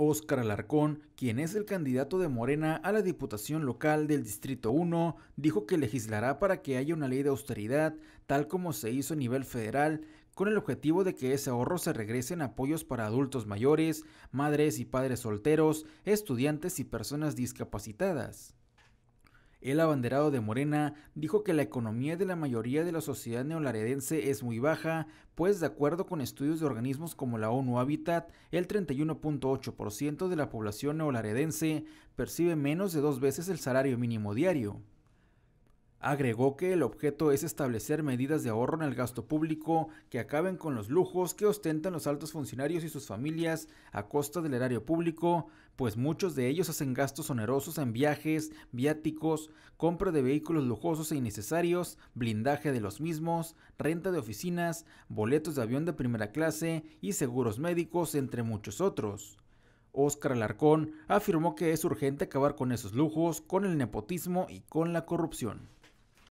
Óscar Alarcón, quien es el candidato de Morena a la Diputación Local del Distrito 1, dijo que legislará para que haya una ley de austeridad, tal como se hizo a nivel federal, con el objetivo de que ese ahorro se regrese en apoyos para adultos mayores, madres y padres solteros, estudiantes y personas discapacitadas. El abanderado de Morena dijo que la economía de la mayoría de la sociedad neolaredense es muy baja, pues de acuerdo con estudios de organismos como la ONU Habitat, el 31.8% de la población neolaredense percibe menos de dos veces el salario mínimo diario. Agregó que el objeto es establecer medidas de ahorro en el gasto público que acaben con los lujos que ostentan los altos funcionarios y sus familias a costa del erario público, pues muchos de ellos hacen gastos onerosos en viajes, viáticos, compra de vehículos lujosos e innecesarios, blindaje de los mismos, renta de oficinas, boletos de avión de primera clase y seguros médicos, entre muchos otros. Óscar Alarcón afirmó que es urgente acabar con esos lujos, con el nepotismo y con la corrupción.